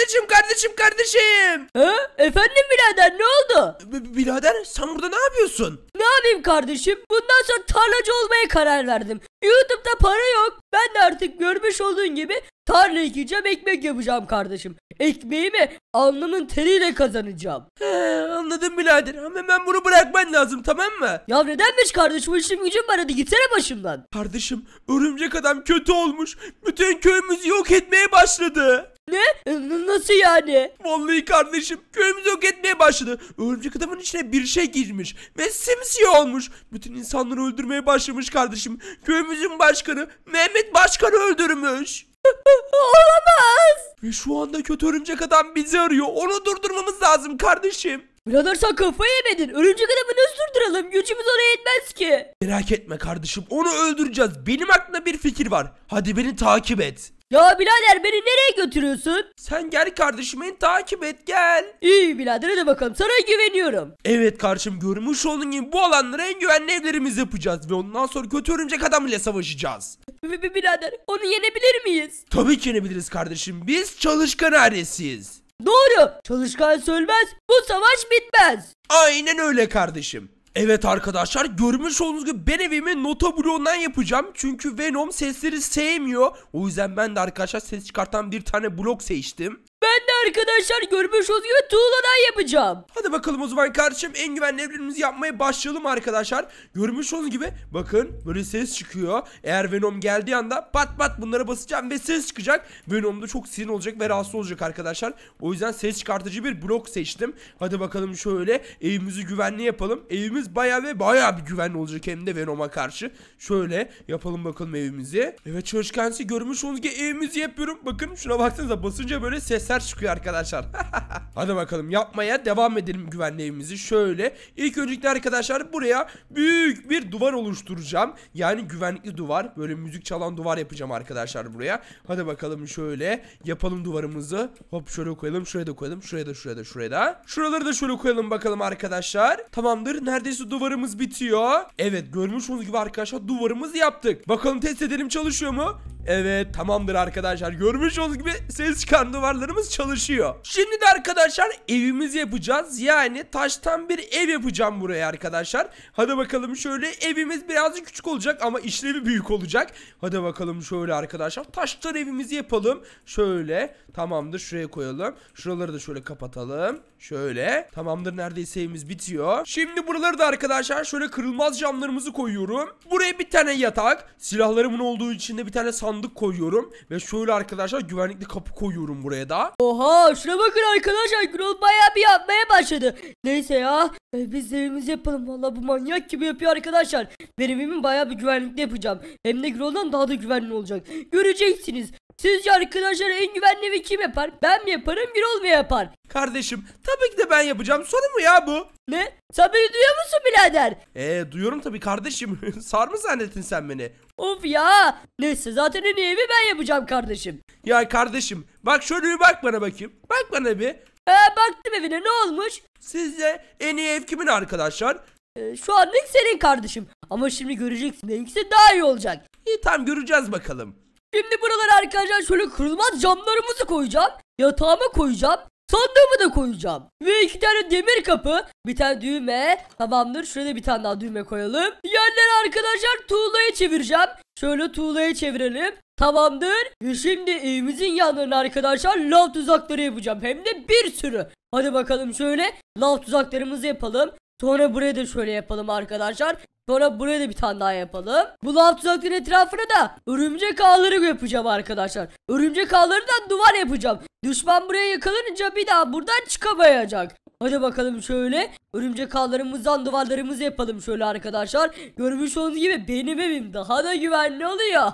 Kardeşim kardeşim kardeşim. Ha? Efendim birader ne oldu? B- birader sen burada ne yapıyorsun? Ne yapayım kardeşim? Bundan sonra tarlacı olmaya karar verdim. YouTube'da para yok. Ben de artık görmüş olduğun gibi tarla ekeceğim ekmek yapacağım kardeşim. Ekmeğimi alnımın teriyle kazanacağım. He, anladım birader ama ben bunu bırakman lazım tamam mı? Ya nedenmiş kardeşim işim gücüm var hadi gitsene başımdan. Kardeşim örümcek adam kötü olmuş. Bütün köyümüzü yok etmeye başladı. Ne? E, nasıl yani? Vallahi kardeşim köyümüz yok etmeye başladı. Örümcek adamın içine bir şey girmiş ve simsiyah olmuş. Bütün insanları öldürmeye başlamış kardeşim. Köyümüzün başkanı Mehmet Başkan'ı öldürmüş. Olamaz. Ve şu anda kötü örümcek adam bizi arıyor. Onu durdurmamız lazım kardeşim. Birader sen kafayı yemedin. Örümcek adamı nasıl durduralım? Gücümüz ona yetmez ki. Merak etme kardeşim. Onu öldüreceğiz. Benim aklımda bir fikir var. Hadi beni takip et. Ya birader beni nereye götürüyorsun? Sen gel kardeşim beni takip et gel. İyi birader hadi bakalım sana güveniyorum. Evet kardeşim görmüş olduğun gibi bu alanlara en güvenli evlerimizi yapacağız. Ve ondan sonra kötü örümcek adam ile savaşacağız. B- birader onu yenebilir miyiz? Tabii ki yenebiliriz kardeşim. Biz çalışkan ailesiyiz. Doğru çalışkan sölmez bu savaş bitmez. Aynen öyle kardeşim. Evet arkadaşlar görmüş olduğunuz gibi ben evimi nota bloğundan yapacağım. Çünkü Venom sesleri sevmiyor. O yüzden ben de arkadaşlar ses çıkartan bir tane blok seçtim. Ben de arkadaşlar görmüş olduğunuz gibi tuğladan yapacağım. Hadi bakalım o zaman kardeşim en güvenli evlerimizi yapmaya başlayalım arkadaşlar. Görmüş olduğunuz gibi bakın böyle ses çıkıyor. Eğer Venom geldiği anda pat pat bunlara basacağım ve ses çıkacak. Venom da çok sinir olacak ve rahatsız olacak arkadaşlar. O yüzden ses çıkartıcı bir blok seçtim. Hadi bakalım şöyle evimizi güvenli yapalım. Evimiz baya ve baya bir güvenli olacak hem de Venom'a karşı. Şöyle yapalım bakalım evimizi. Evet çalışkansı görmüş olduğunuz gibi evimizi yapıyorum. Bakın şuna baksanıza basınca böyle ses sesler çıkıyor arkadaşlar Hadi bakalım yapmaya devam edelim güvenliğimizi Şöyle ilk öncelikle arkadaşlar buraya büyük bir duvar oluşturacağım. Yani güvenlikli duvar. Böyle müzik çalan duvar yapacağım arkadaşlar buraya. Hadi bakalım şöyle yapalım duvarımızı. Hop şöyle koyalım. Şuraya da koyalım. Şuraya da şuraya da şuraya da. Şuraları da şöyle koyalım bakalım arkadaşlar. Tamamdır. Neredeyse duvarımız bitiyor. Evet görmüş olduğunuz gibi arkadaşlar duvarımızı yaptık. Bakalım test edelim çalışıyor mu? Evet tamamdır arkadaşlar. Görmüş olduğunuz gibi ses çıkan duvarlarımız çalışıyor. Şimdi de arkadaşlar evimizi yapacağız. Yani taştan bir ev yapacağım buraya arkadaşlar. Hadi bakalım şöyle evimiz birazcık küçük olacak ama işlevi büyük olacak. Hadi bakalım şöyle arkadaşlar. Taştan evimizi yapalım. Şöyle tamamdır şuraya koyalım. Şuraları da şöyle kapatalım. Şöyle tamamdır neredeyse evimiz bitiyor. Şimdi buraları da arkadaşlar şöyle kırılmaz camlarımızı koyuyorum. Buraya bir tane yatak. Silahlarımın olduğu içinde bir tane sandık koyuyorum. Ve şöyle arkadaşlar güvenlikli kapı koyuyorum buraya da. Oha şuna bakın arkadaşlar Arkadaşlar Gürol baya bir yapmaya başladı. Neyse ya e, biz evimizi yapalım. Valla bu manyak gibi yapıyor arkadaşlar. Benim evimi baya bir güvenlikte yapacağım. Hem de Gürol'dan daha da güvenli olacak. Göreceksiniz. Sizce arkadaşlar en güvenli evi kim yapar? Ben mi yaparım bir mu yapar? Kardeşim tabii ki de ben yapacağım. Soru mu ya bu? Ne? Sen beni duyuyor musun birader? Ee, duyuyorum tabii kardeşim. Sar mı zannettin sen beni? Of ya. Neyse zaten en iyi evi ben yapacağım kardeşim. Ya kardeşim bak şöyle bir bak bana bakayım. Bak bana bir. Ee, baktım evine ne olmuş? Sizce en iyi ev kimin arkadaşlar? Ee, şu anlık senin kardeşim. Ama şimdi göreceksin benimkisi daha iyi olacak. İyi tamam göreceğiz bakalım. Şimdi buralara arkadaşlar şöyle kırılmaz camlarımızı koyacağım. yatağıma koyacağım. Sandığımı da koyacağım. Ve iki tane demir kapı. Bir tane düğme. Tamamdır. Şuraya bir tane daha düğme koyalım. Yerleri arkadaşlar tuğlaya çevireceğim. Şöyle tuğlaya çevirelim. Tamamdır. Ve şimdi evimizin yanlarına arkadaşlar lav tuzakları yapacağım. Hem de bir sürü. Hadi bakalım şöyle lav tuzaklarımızı yapalım. Sonra buraya da şöyle yapalım arkadaşlar. Sonra buraya da bir tane daha yapalım. Bu lav tuzakların etrafına da örümcek ağları yapacağım arkadaşlar. Örümcek ağlarından duvar yapacağım. Düşman buraya yakalanınca bir daha buradan çıkamayacak. Hadi bakalım şöyle örümcek ağlarımızdan duvarlarımızı yapalım şöyle arkadaşlar. Görmüş olduğunuz gibi benim evim daha da güvenli oluyor.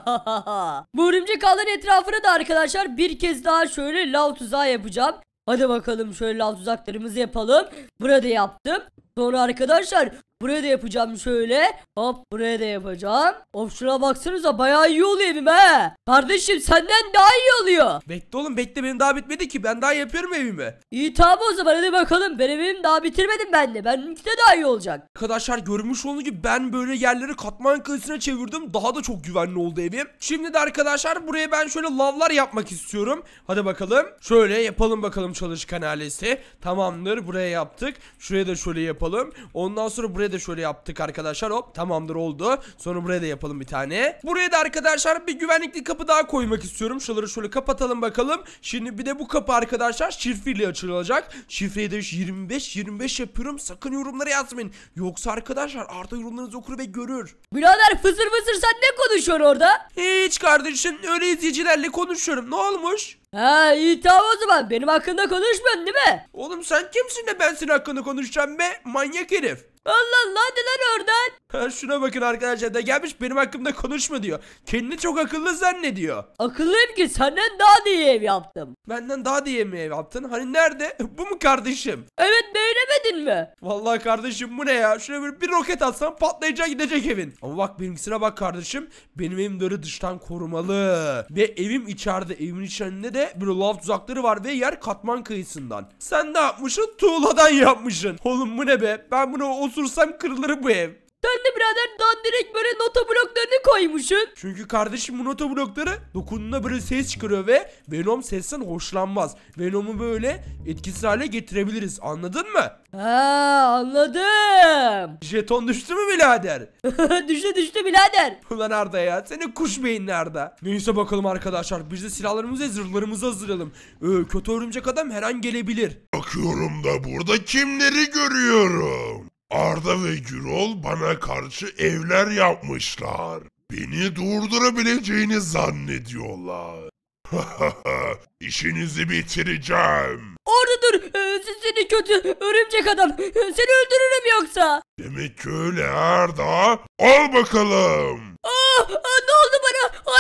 Bu örümcek ağların etrafına da arkadaşlar bir kez daha şöyle lav tuzağı yapacağım. Hadi bakalım şöyle lav tuzaklarımızı yapalım. Burada yaptım. Sonra arkadaşlar Buraya da yapacağım şöyle. Hop buraya da yapacağım. Hop şuna baksanıza bayağı iyi oluyor evim he. Kardeşim senden daha iyi oluyor. Bekle oğlum bekle benim daha bitmedi ki. Ben daha yapıyorum evimi. İyi tamam o zaman hadi bakalım. Benim evim daha bitirmedim ben de. Benimki de daha iyi olacak. Arkadaşlar görmüş olduğunuz gibi ben böyle yerleri katman kıyısına çevirdim. Daha da çok güvenli oldu evim. Şimdi de arkadaşlar buraya ben şöyle lavlar yapmak istiyorum. Hadi bakalım. Şöyle yapalım bakalım çalışkan ailesi. Tamamdır buraya yaptık. Şuraya da şöyle yapalım. Ondan sonra buraya Buraya da şöyle yaptık arkadaşlar. Hop tamamdır oldu. Sonra buraya da yapalım bir tane. Buraya da arkadaşlar bir güvenlikli kapı daha koymak istiyorum. Şuraları şöyle kapatalım bakalım. Şimdi bir de bu kapı arkadaşlar şifreyle açılacak. Şifreyi de 25 25 yapıyorum. Sakın yorumlara yazmayın. Yoksa arkadaşlar Arda yorumlarınızı okur ve görür. Birader fısır fısır sen ne konuşuyorsun orada? Hiç kardeşim öyle izleyicilerle konuşuyorum. Ne olmuş? Ha iyi tamam o zaman benim hakkında konuşmuyorsun değil mi? Oğlum sen kimsin de ben senin hakkında konuşacağım be manyak herif. Allah Allah hadi lan oradan. şuna bakın arkadaşlar da gelmiş benim hakkımda konuşma diyor. Kendini çok akıllı zannediyor. Akıllıyım ki senden daha da iyi ev yaptım. Benden daha da iyi mi ev yaptın? Hani nerede? bu mu kardeşim? Evet beğenemedin mi? Vallahi kardeşim bu ne ya? Şuna bir bir roket atsam patlayacak gidecek evin. Ama bak benimkisine bak kardeşim. Benim evim böyle dıştan korumalı. Ve evim içeride. Evimin içerisinde de bir lav tuzakları var ve yer katman kıyısından. Sen ne yapmışsın? Tuğladan yapmışsın. Oğlum bu ne be? Ben bunu o osursam kırılır bu ev. Sen de birader dandirek böyle nota bloklarını koymuşsun. Çünkü kardeşim bu nota blokları dokunduğunda böyle ses çıkarıyor ve Venom sesten hoşlanmaz. Venom'u böyle etkisiz hale getirebiliriz anladın mı? Ha anladım. Jeton düştü mü birader? düştü düştü birader. Ulan Arda ya senin kuş beyin Arda. Neyse bakalım arkadaşlar biz de silahlarımızı ve zırhlarımızı hazırlayalım. Ee, kötü örümcek adam her an gelebilir. Bakıyorum da burada kimleri görüyorum. Arda ve Gürol bana karşı evler yapmışlar. Beni durdurabileceğini zannediyorlar. İşinizi bitireceğim. Orada dur. Ee, Seni kötü örümcek adam. E, seni öldürürüm yoksa. Demek ki öyle Arda. Al bakalım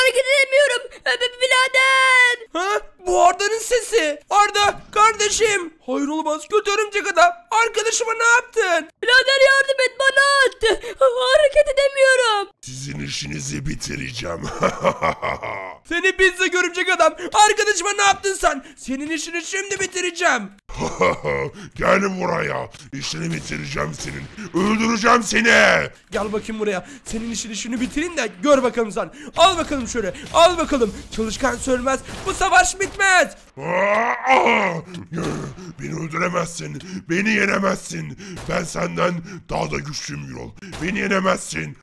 hareket edemiyorum. Birader. Ha? Bu Arda'nın sesi. Arda kardeşim. Hayır olmaz kötü örümcek adam. Arkadaşıma ne yaptın? Birader yardım et bana at işinizi bitireceğim. Seni pizza görümcek adam. Arkadaşıma ne yaptın sen? Senin işini şimdi bitireceğim. Gel buraya. İşini bitireceğim senin. Öldüreceğim seni. Gel bakayım buraya. Senin işini şunu bitireyim de gör bakalım sen. Al bakalım şöyle. Al bakalım. Çalışkan sönmez. Bu savaş bitmez. Beni öldüremezsin. Beni yenemezsin. Ben senden daha da güçlüyüm Yol. Beni yenemezsin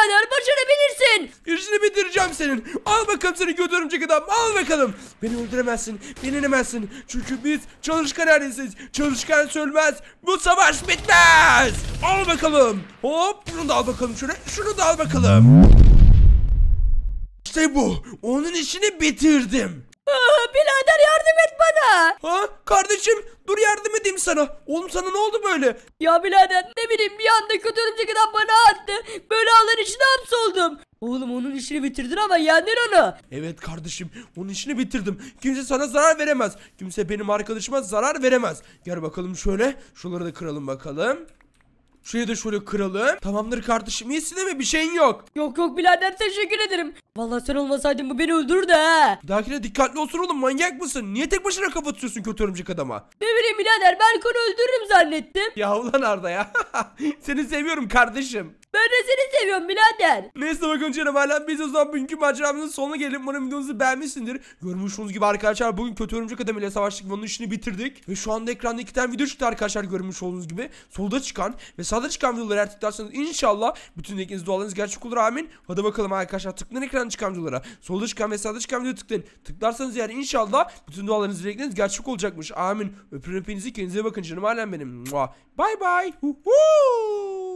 birader başarabilirsin. İşini bitireceğim senin. Al bakalım seni göt adam. Al bakalım. Beni öldüremezsin. Beni inemezsin. Çünkü biz çalışkan ailesiyiz. Çalışkan sönmez. Bu savaş bitmez. Al bakalım. Hop şunu da al bakalım şöyle. Şunu da al bakalım. İşte bu. Onun işini bitirdim. Aa, ah, birader yardım et bana. Ha kardeşim Dur yardım edeyim sana. Oğlum sana ne oldu böyle? Ya birader ne bileyim bir anda kötü örümcek adam bana attı. Böyle ağların içine hapsoldum. Oğlum onun işini bitirdin ama yendin onu. Evet kardeşim onun işini bitirdim. Kimse sana zarar veremez. Kimse benim arkadaşıma zarar veremez. Gel bakalım şöyle. Şunları da kıralım bakalım. Şuraya da şöyle kıralım. Tamamdır kardeşim iyisin değil mi? Bir şeyin yok. Yok yok birader teşekkür ederim. Vallahi sen olmasaydın bu beni öldürdü. ha. Bir dikkatli olsun oğlum manyak mısın? Niye tek başına kafa tutuyorsun kötü örümcek adama? Ne bileyim birader ben konu öldürürüm zannettim. Ya ulan Arda ya. Seni seviyorum kardeşim. Ben de seni seviyorum birader. Neyse bakın canım canavarlar biz o zaman bugünkü maceramızın sonuna gelelim. Umarım videomuzu beğenmişsindir. Görmüş olduğunuz gibi arkadaşlar bugün kötü örümcek adam ile savaştık ve onun işini bitirdik. Ve şu anda ekranda iki tane video çıktı arkadaşlar görmüş olduğunuz gibi. Solda çıkan ve sağda çıkan videoları eğer tıklarsanız inşallah bütün ekiniz dualarınız gerçek olur amin. Hadi bakalım arkadaşlar tıklayın ekran çıkan videolara. Solda çıkan ve sağda çıkan videoya tıklayın. Tıklarsanız yani inşallah bütün dualarınız dilekleriniz gerçek olacakmış amin. Öpün hepinizi kendinize bakın canım alem benim. Mua. Bye bye. Huhu.